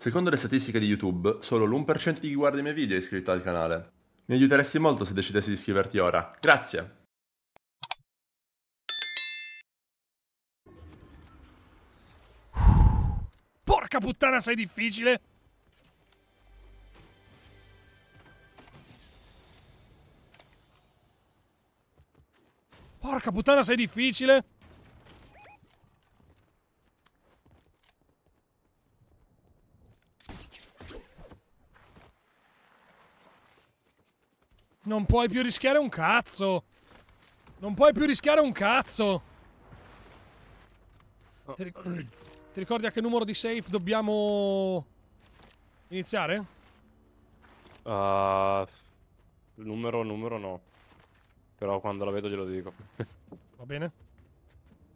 Secondo le statistiche di YouTube, solo l'1% di chi guarda i miei video è iscritto al canale. Mi aiuteresti molto se decidessi di iscriverti ora. Grazie! Porca puttana, sei difficile! Porca puttana, sei difficile! Non puoi più rischiare un cazzo. Non puoi più rischiare un cazzo. Oh. Ti, ric ti ricordi a che numero di safe dobbiamo iniziare? Uh, numero, numero no. Però quando la vedo glielo dico. Va bene.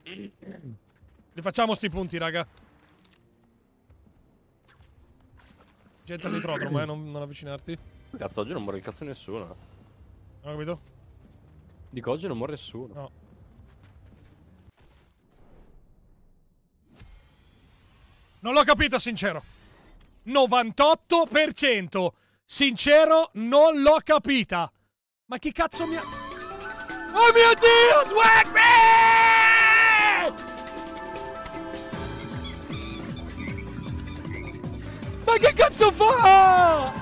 Li facciamo sti punti, raga. Gente all'idrodromo, eh, non, non avvicinarti. Cazzo, oggi non muore il cazzo nessuno. Non ho capito? Dico oggi non muore nessuno. No. Non l'ho capita, sincero. 98%. Sincero, non l'ho capita. Ma chi cazzo mi ha... Oh mio Dio, Swagman! Ma che cazzo fa?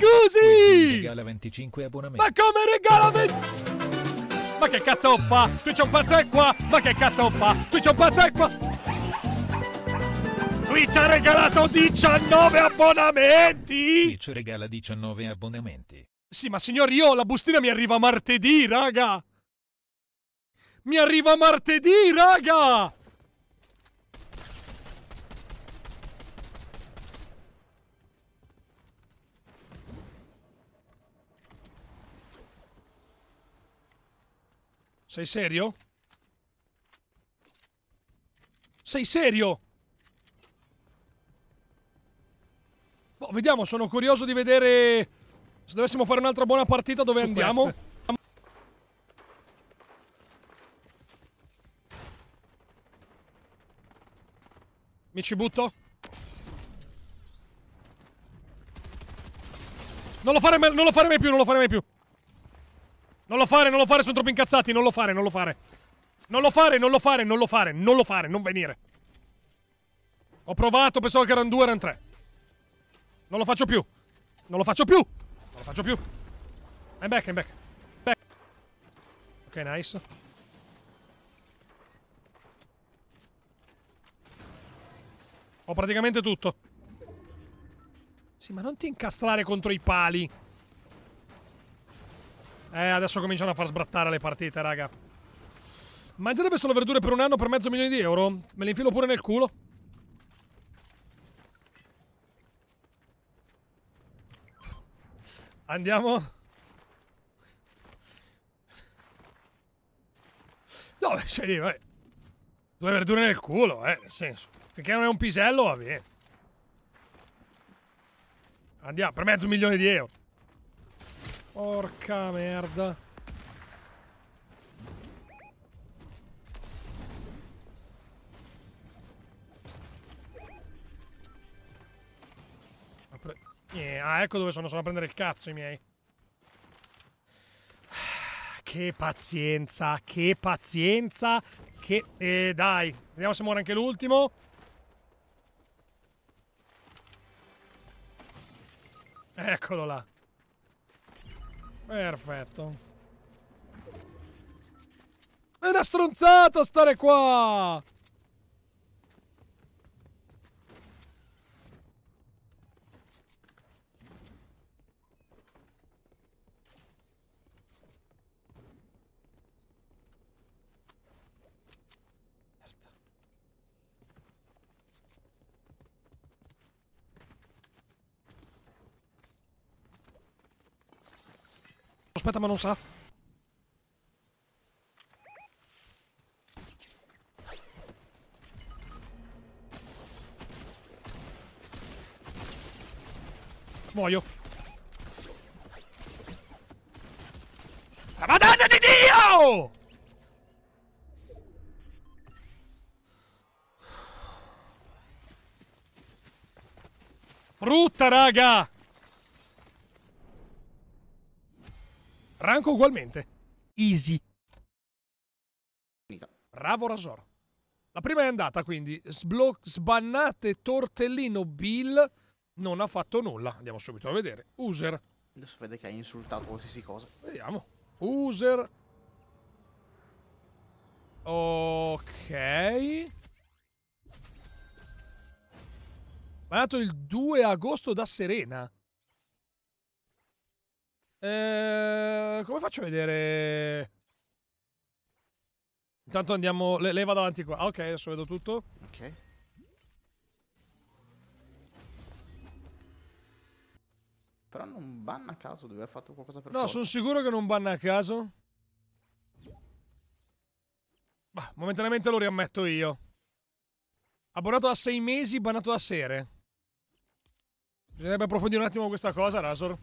scusi! Regala 25 abbonamenti. Ma come regala 25? Ma che cazzo ho fa? Qui c'è un pazzo qua! Ma che cazzo ho fa? Qui c'è un pazzo qua! Qui ci ha regalato 19 abbonamenti! Qui ci regala 19 abbonamenti. Sì, ma signori, io la bustina mi arriva martedì, raga! Mi arriva martedì, raga! Sei serio? Sei serio? Boh, vediamo, sono curioso di vedere se dovessimo fare un'altra buona partita dove Su andiamo. Queste. Mi ci butto? Non lo, fare, non lo fare mai più, non lo fare mai più. Non lo fare, non lo fare, sono troppo incazzati. Non lo fare, non lo fare. Non lo fare, non lo fare, non lo fare, non lo fare, non venire. Ho provato, pensavo che erano due, erano tre. Non lo faccio più. Non lo faccio più. Non lo faccio più. I'm back, I'm back. back. Ok, nice. Ho praticamente tutto. Sì, ma non ti incastrare contro i pali. Eh, adesso cominciano a far sbrattare le partite, raga. Mangerebbe solo verdure per un anno per mezzo milione di euro? Me le infilo pure nel culo. Andiamo. No, cioè, lì, vabbè. Eh. Due verdure nel culo, eh, nel senso. Finché non è un pisello, va bene. Andiamo, per mezzo milione di euro. Porca merda. Eh, ah, ecco dove sono, sono a prendere il cazzo i miei. Che pazienza, che pazienza, che... E eh, dai, vediamo se muore anche l'ultimo. Eccolo là. Perfetto. È una stronzata stare qua! Aspetta, ma non sa. Muoio. La madonna di Dio! Brutta, raga! bianco ugualmente. Easy. Bravo Rasor. La prima è andata, quindi sbannate Tortellino Bill non ha fatto nulla. Andiamo subito a vedere. User. Adesso vede che hai insultato qualsiasi cosa. Vediamo. User. Ok. Ma è Banato il 2 agosto da Serena. Eh, come faccio a vedere? Intanto andiamo. Le, lei va davanti qua. Ah, ok, adesso vedo tutto. Ok. Però non banna a caso, deve aver fatto qualcosa per No, sono sicuro che non banna a caso. Bah, momentaneamente lo riammetto io. Abbonato a 6 mesi, bannato a sere. Bisognerebbe approfondire un attimo questa cosa, Razor.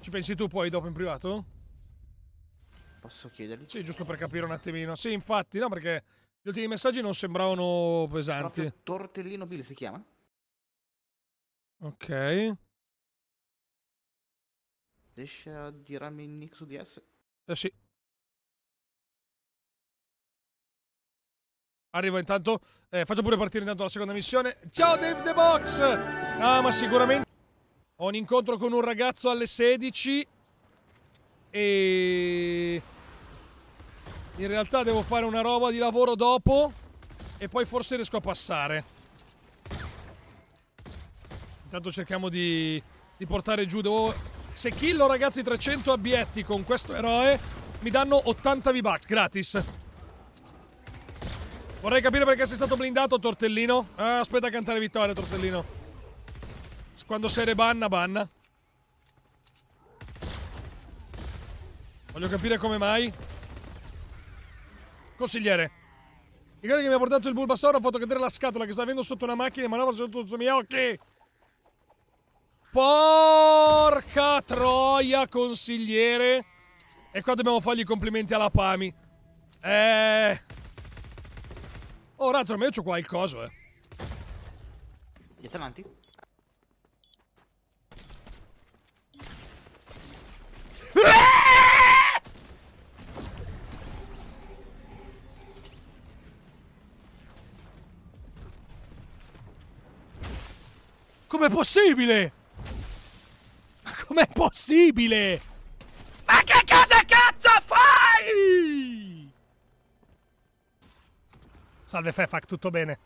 Ci pensi tu poi dopo in privato? Posso chiedergli? Sì, giusto per capire un attimino. Sì, infatti, no, perché gli ultimi messaggi non sembravano pesanti. Proprio tortellino Bill si chiama? Ok. Riesci a girarmi in nick DS? Eh sì. Arrivo intanto, eh, faccio pure partire intanto la seconda missione. Ciao Dave the Box! Ah, ma sicuramente... Ho un incontro con un ragazzo alle 16 e in realtà devo fare una roba di lavoro dopo e poi forse riesco a passare. Intanto cerchiamo di, di portare giù... Devo... Se killo ragazzi 300 abietti con questo eroe mi danno 80 V-Bucks gratis. Vorrei capire perché sei stato blindato Tortellino. Ah, aspetta a cantare vittoria Tortellino. Quando se ne banna, banna. Voglio capire come mai. Consigliere. Il gare che mi ha portato il Bulbasaur ha fatto cadere la scatola che sta avendo sotto una macchina e manovra sotto i miei occhi. Porca troia, consigliere. E qua dobbiamo fargli i complimenti alla Pami. Eh... Oh, Razor, ma io c'ho qua il coso, eh. Gli avanti. Com'è possibile? Ma com'è possibile? Ma che cosa cazzo fai? Salve Fefac, tutto bene?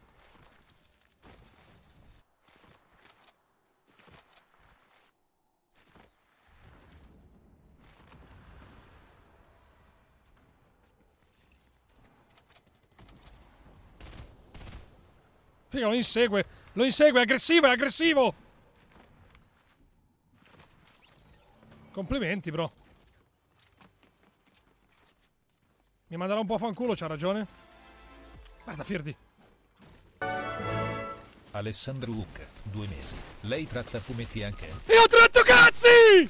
Figa, lo insegue. Lo insegue, è aggressivo, è aggressivo! Complimenti, bro. Mi manderà un po' a fanculo, c'ha ragione. Guarda, Firdi. Alessandro Hook, due mesi. Lei tratta fumetti anche? E ho tratto cazzi!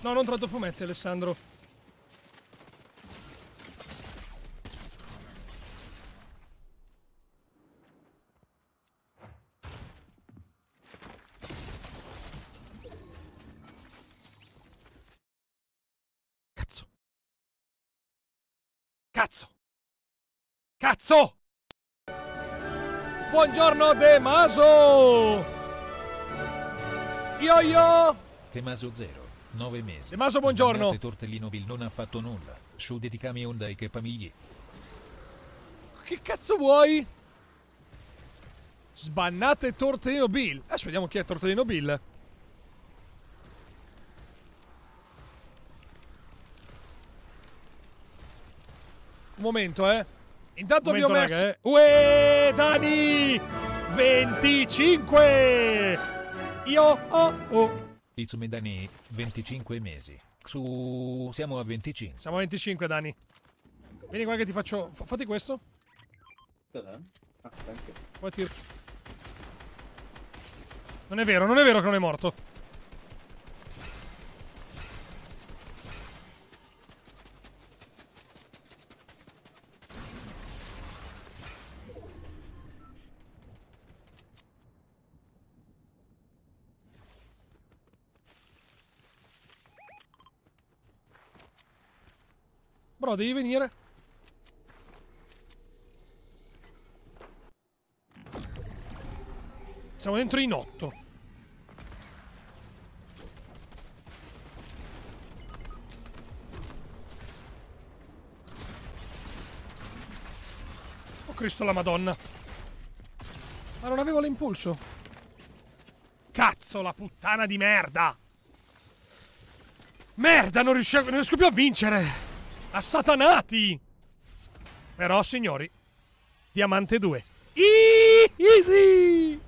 No, non tratto fumetti, Alessandro. Cazzo! Cazzo! Buongiorno De Maso! Yo yo! Temaso 0, 9 mesi. De Maso, buongiorno! Sbagliate tortellino Bill non ha fatto nulla. Su dedicami onda e che pamigli. Che cazzo vuoi? Sbannate Tortellino Bill. Adesso vediamo chi è Tortellino Bill. Un momento, eh. Intanto vi ho messo... Raga, eh. Uè, Dani! 25! Io oh oh! Itsume Dani, 25 mesi. Su, siamo a 25. Siamo a 25, Dani. Vieni qua che ti faccio... Fatti questo. Ah, Non è vero, non è vero che non è morto. Però devi venire. Siamo dentro in otto. Oh Cristo la Madonna. Ma non avevo l'impulso. Cazzo la puttana di merda! Merda, non, riusciamo, non riesco più a vincere! Assatanati! Però, signori, Diamante 2. Easy!